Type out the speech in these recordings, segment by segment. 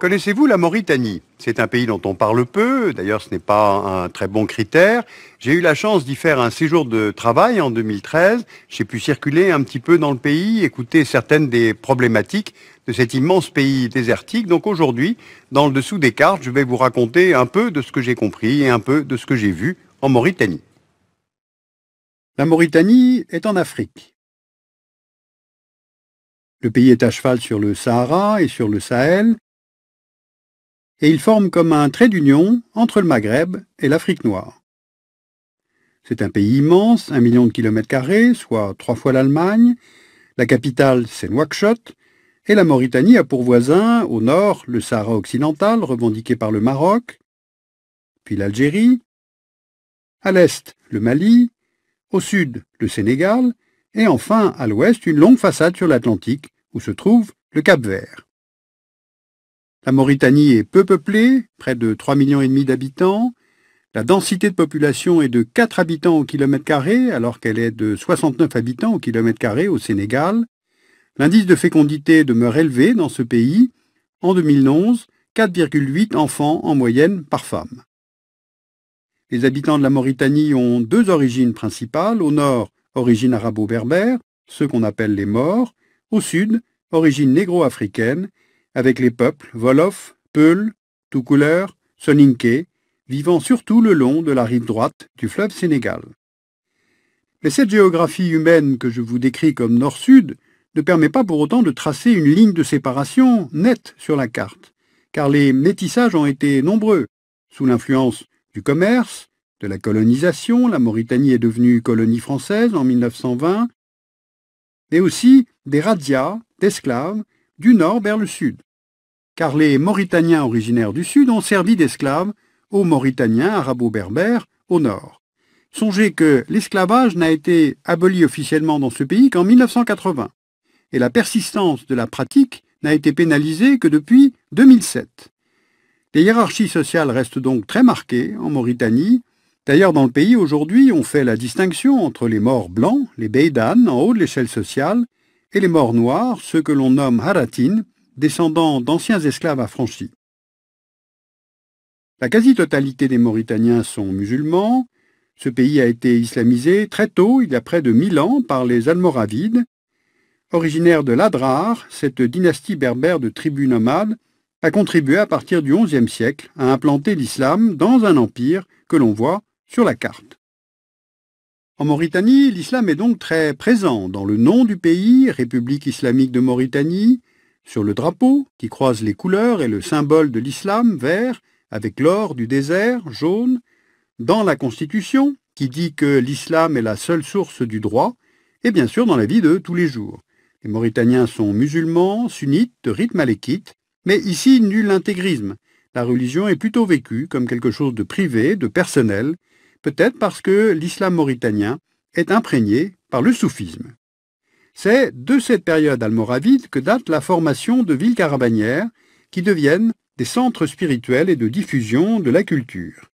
Connaissez-vous la Mauritanie C'est un pays dont on parle peu, d'ailleurs ce n'est pas un très bon critère. J'ai eu la chance d'y faire un séjour de travail en 2013, j'ai pu circuler un petit peu dans le pays, écouter certaines des problématiques de cet immense pays désertique. Donc aujourd'hui, dans le dessous des cartes, je vais vous raconter un peu de ce que j'ai compris et un peu de ce que j'ai vu en Mauritanie. La Mauritanie est en Afrique. Le pays est à cheval sur le Sahara et sur le Sahel, et il forme comme un trait d'union entre le Maghreb et l'Afrique noire. C'est un pays immense, un million de kilomètres carrés, soit trois fois l'Allemagne. La capitale, c'est Nouakchott. Et la Mauritanie a pour voisin, au nord, le Sahara occidental, revendiqué par le Maroc, puis l'Algérie. À l'est, le Mali. Au sud, le Sénégal. Et enfin, à l'ouest, une longue façade sur l'Atlantique, où se trouve le Cap Vert. La Mauritanie est peu peuplée, près de 3,5 millions d'habitants. La densité de population est de 4 habitants au kilomètre carré, alors qu'elle est de 69 habitants au kilomètre carré au Sénégal. L'indice de fécondité demeure élevé dans ce pays. En 2011, 4,8 enfants en moyenne par femme. Les habitants de la Mauritanie ont deux origines principales. Au nord, origine arabo-berbère, ceux qu'on appelle les morts. Au sud, origine négro-africaine, avec les peuples Wolof, Peul, Toucouleur, Soninké, vivant surtout le long de la rive droite du fleuve Sénégal. Mais cette géographie humaine que je vous décris comme nord-sud ne permet pas pour autant de tracer une ligne de séparation nette sur la carte, car les métissages ont été nombreux, sous l'influence du commerce, de la colonisation, la Mauritanie est devenue colonie française en 1920, mais aussi des razzias, d'esclaves du nord vers le sud, car les Mauritaniens originaires du sud ont servi d'esclaves aux Mauritaniens arabo-berbères au nord. Songez que l'esclavage n'a été aboli officiellement dans ce pays qu'en 1980, et la persistance de la pratique n'a été pénalisée que depuis 2007. Les hiérarchies sociales restent donc très marquées en Mauritanie. D'ailleurs, dans le pays, aujourd'hui, on fait la distinction entre les morts blancs, les beidanes, en haut de l'échelle sociale, et les morts noirs, ceux que l'on nomme haratines, descendants d'anciens esclaves affranchis. La quasi-totalité des Mauritaniens sont musulmans. Ce pays a été islamisé très tôt, il y a près de mille ans, par les Almoravides. Originaire de l'Adrar, cette dynastie berbère de tribus nomades a contribué à partir du XIe siècle à implanter l'islam dans un empire que l'on voit sur la carte. En Mauritanie, l'islam est donc très présent dans le nom du pays, République islamique de Mauritanie, sur le drapeau, qui croise les couleurs et le symbole de l'islam, vert, avec l'or du désert, jaune, dans la Constitution, qui dit que l'islam est la seule source du droit, et bien sûr dans la vie de tous les jours. Les Mauritaniens sont musulmans, sunnites, de rythme malékite, mais ici nul intégrisme. La religion est plutôt vécue comme quelque chose de privé, de personnel, peut-être parce que l'islam mauritanien est imprégné par le soufisme. C'est de cette période almoravide que date la formation de villes carabanières qui deviennent des centres spirituels et de diffusion de la culture.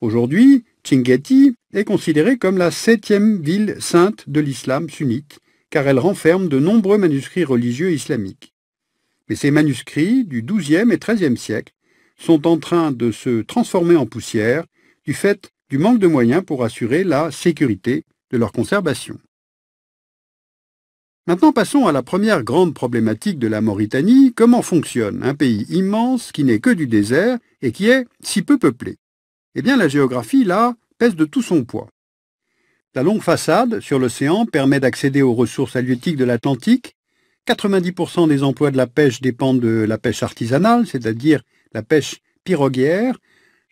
Aujourd'hui, Chingeti est considérée comme la septième ville sainte de l'islam sunnite, car elle renferme de nombreux manuscrits religieux islamiques. Mais ces manuscrits du XIIe et XIIIe siècle sont en train de se transformer en poussière du fait du manque de moyens pour assurer la sécurité de leur conservation. Maintenant passons à la première grande problématique de la Mauritanie, comment fonctionne un pays immense qui n'est que du désert et qui est si peu peuplé. Eh bien la géographie, là, pèse de tout son poids. La longue façade sur l'océan permet d'accéder aux ressources halieutiques de l'Atlantique. 90% des emplois de la pêche dépendent de la pêche artisanale, c'est-à-dire la pêche piroguière,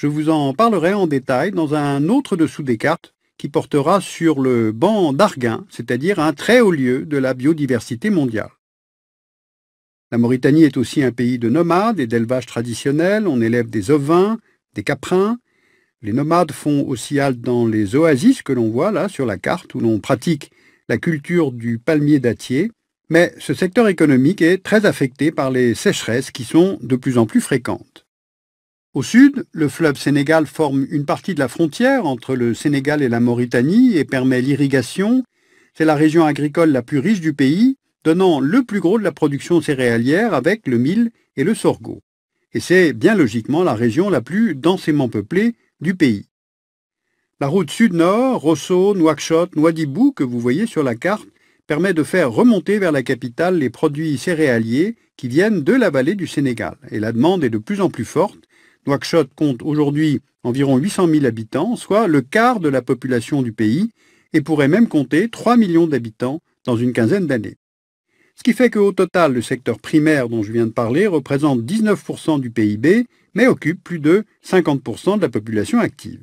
je vous en parlerai en détail dans un autre dessous des cartes qui portera sur le banc d'Arguin, c'est-à-dire un très haut lieu de la biodiversité mondiale. La Mauritanie est aussi un pays de nomades et d'élevage traditionnel. On élève des ovins, des caprins. Les nomades font aussi halte dans les oasis que l'on voit là sur la carte, où l'on pratique la culture du palmier dattier. Mais ce secteur économique est très affecté par les sécheresses qui sont de plus en plus fréquentes. Au sud, le fleuve Sénégal forme une partie de la frontière entre le Sénégal et la Mauritanie et permet l'irrigation. C'est la région agricole la plus riche du pays, donnant le plus gros de la production céréalière avec le mil et le sorgho. Et c'est bien logiquement la région la plus densément peuplée du pays. La route sud-nord, Rosso, Nouakchott, Nouadhibou, que vous voyez sur la carte, permet de faire remonter vers la capitale les produits céréaliers qui viennent de la vallée du Sénégal. Et la demande est de plus en plus forte Nouakchott compte aujourd'hui environ 800 000 habitants, soit le quart de la population du pays, et pourrait même compter 3 millions d'habitants dans une quinzaine d'années. Ce qui fait qu'au total, le secteur primaire dont je viens de parler représente 19% du PIB, mais occupe plus de 50% de la population active.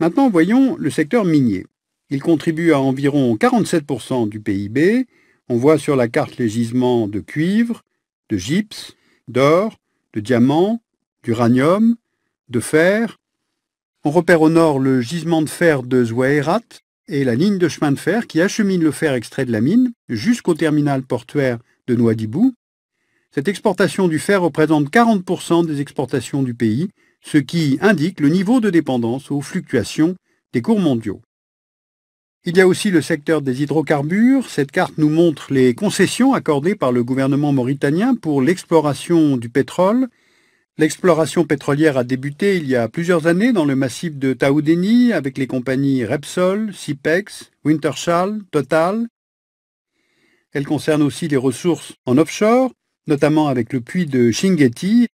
Maintenant, voyons le secteur minier. Il contribue à environ 47% du PIB. On voit sur la carte les gisements de cuivre, de gypse, d'or, de diamants, d'uranium, de fer. On repère au nord le gisement de fer de Zouairat et la ligne de chemin de fer qui achemine le fer extrait de la mine jusqu'au terminal portuaire de Noadibou. Cette exportation du fer représente 40% des exportations du pays, ce qui indique le niveau de dépendance aux fluctuations des cours mondiaux. Il y a aussi le secteur des hydrocarbures. Cette carte nous montre les concessions accordées par le gouvernement mauritanien pour l'exploration du pétrole. L'exploration pétrolière a débuté il y a plusieurs années dans le massif de Taoudéni avec les compagnies Repsol, Cipex, Wintershall, Total. Elle concerne aussi les ressources en offshore, notamment avec le puits de Shingeti.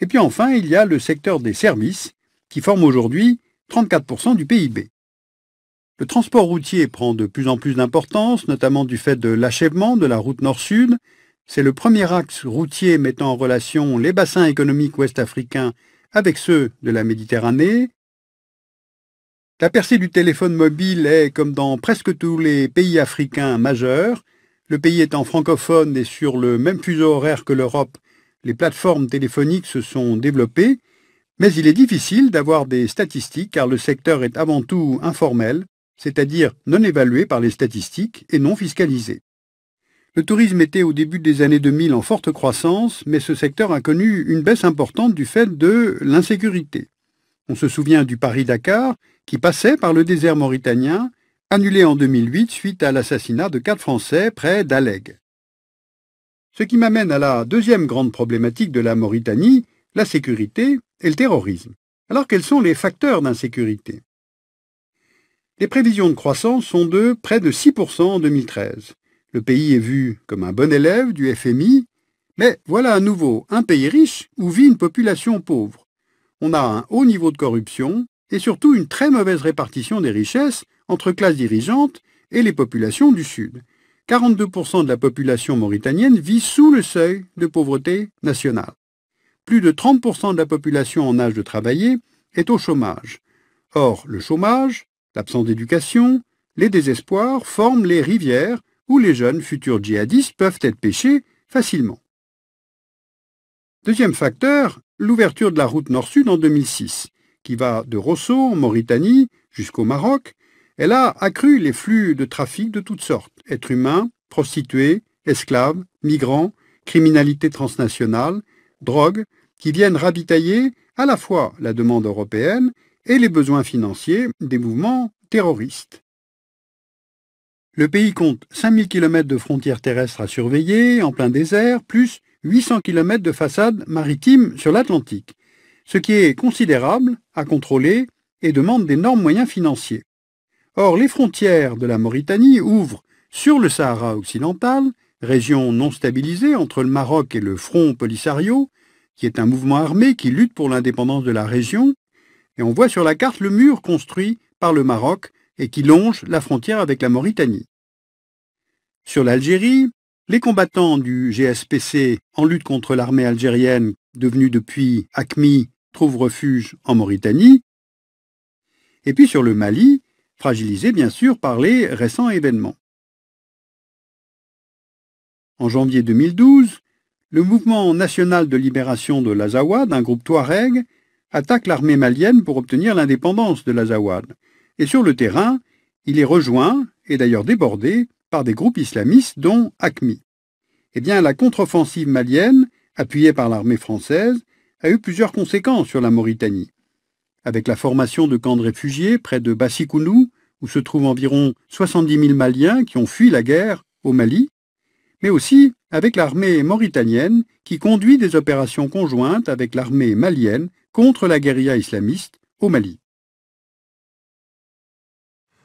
Et puis enfin, il y a le secteur des services qui forme aujourd'hui 34% du PIB. Le transport routier prend de plus en plus d'importance, notamment du fait de l'achèvement de la route nord-sud. C'est le premier axe routier mettant en relation les bassins économiques ouest-africains avec ceux de la Méditerranée. La percée du téléphone mobile est, comme dans presque tous les pays africains majeurs, le pays étant francophone et sur le même fuseau horaire que l'Europe, les plateformes téléphoniques se sont développées, mais il est difficile d'avoir des statistiques car le secteur est avant tout informel c'est-à-dire non évalué par les statistiques et non fiscalisé. Le tourisme était au début des années 2000 en forte croissance, mais ce secteur a connu une baisse importante du fait de l'insécurité. On se souvient du Paris-Dakar, qui passait par le désert mauritanien, annulé en 2008 suite à l'assassinat de quatre Français près d'Aleg. Ce qui m'amène à la deuxième grande problématique de la Mauritanie, la sécurité et le terrorisme. Alors quels sont les facteurs d'insécurité les prévisions de croissance sont de près de 6% en 2013. Le pays est vu comme un bon élève du FMI, mais voilà à nouveau un pays riche où vit une population pauvre. On a un haut niveau de corruption et surtout une très mauvaise répartition des richesses entre classes dirigeantes et les populations du Sud. 42% de la population mauritanienne vit sous le seuil de pauvreté nationale. Plus de 30% de la population en âge de travailler est au chômage. Or, le chômage, L'absence d'éducation, les désespoirs forment les rivières où les jeunes futurs djihadistes peuvent être pêchés facilement. Deuxième facteur, l'ouverture de la route nord-sud en 2006, qui va de Rosso, en Mauritanie, jusqu'au Maroc. Elle a accru les flux de trafic de toutes sortes, êtres humains, prostituées, esclaves, migrants, criminalité transnationale, drogues, qui viennent ravitailler à la fois la demande européenne et les besoins financiers des mouvements terroristes. Le pays compte 5000 km de frontières terrestres à surveiller en plein désert, plus 800 km de façades maritimes sur l'Atlantique, ce qui est considérable à contrôler et demande d'énormes moyens financiers. Or, les frontières de la Mauritanie ouvrent sur le Sahara occidental, région non stabilisée entre le Maroc et le Front Polisario, qui est un mouvement armé qui lutte pour l'indépendance de la région, et on voit sur la carte le mur construit par le Maroc et qui longe la frontière avec la Mauritanie. Sur l'Algérie, les combattants du GSPC en lutte contre l'armée algérienne, devenue depuis ACMI, trouvent refuge en Mauritanie. Et puis sur le Mali, fragilisé bien sûr par les récents événements. En janvier 2012, le mouvement national de libération de l'Azawa, d'un groupe Touareg, attaque l'armée malienne pour obtenir l'indépendance de l'Azawad. Et sur le terrain, il est rejoint, et d'ailleurs débordé, par des groupes islamistes dont ACMI. Eh bien, la contre-offensive malienne, appuyée par l'armée française, a eu plusieurs conséquences sur la Mauritanie. Avec la formation de camps de réfugiés près de Bassikounou, où se trouvent environ 70 000 Maliens qui ont fui la guerre au Mali, mais aussi avec l'armée mauritanienne qui conduit des opérations conjointes avec l'armée malienne contre la guérilla islamiste au Mali.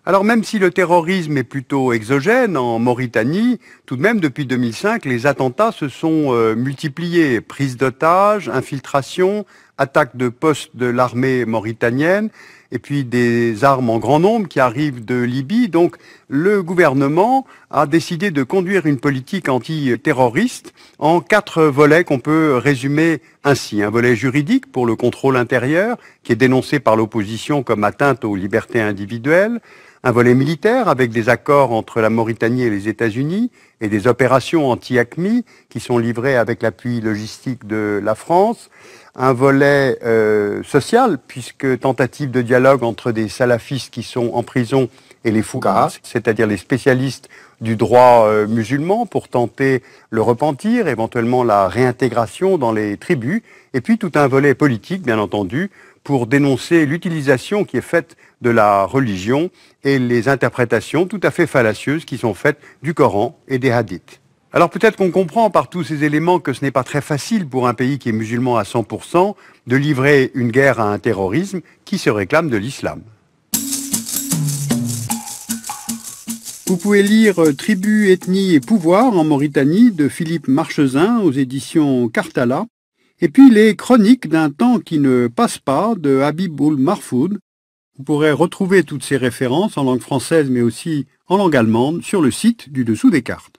Alors même si le terrorisme est plutôt exogène en Mauritanie, tout de même depuis 2005, les attentats se sont euh, multipliés. Prise d'otages, infiltration, attaque de postes de l'armée mauritanienne et puis des armes en grand nombre qui arrivent de Libye. Donc le gouvernement a décidé de conduire une politique antiterroriste en quatre volets qu'on peut résumer ainsi. Un volet juridique pour le contrôle intérieur, qui est dénoncé par l'opposition comme atteinte aux libertés individuelles un volet militaire avec des accords entre la Mauritanie et les États-Unis et des opérations anti-ACMI qui sont livrées avec l'appui logistique de la France, un volet euh, social, puisque tentative de dialogue entre des salafistes qui sont en prison et les fougas, ah. c'est-à-dire les spécialistes du droit euh, musulman, pour tenter le repentir, éventuellement la réintégration dans les tribus, et puis tout un volet politique, bien entendu, pour dénoncer l'utilisation qui est faite de la religion et les interprétations tout à fait fallacieuses qui sont faites du Coran et des hadiths. Alors peut-être qu'on comprend par tous ces éléments que ce n'est pas très facile pour un pays qui est musulman à 100% de livrer une guerre à un terrorisme qui se réclame de l'islam. Vous pouvez lire euh, Tribu, ethnie et pouvoir en Mauritanie de Philippe Marchezin aux éditions Cartala, et puis les chroniques d'un temps qui ne passe pas de Habib Marfoud. Vous pourrez retrouver toutes ces références en langue française mais aussi en langue allemande sur le site du dessous des cartes.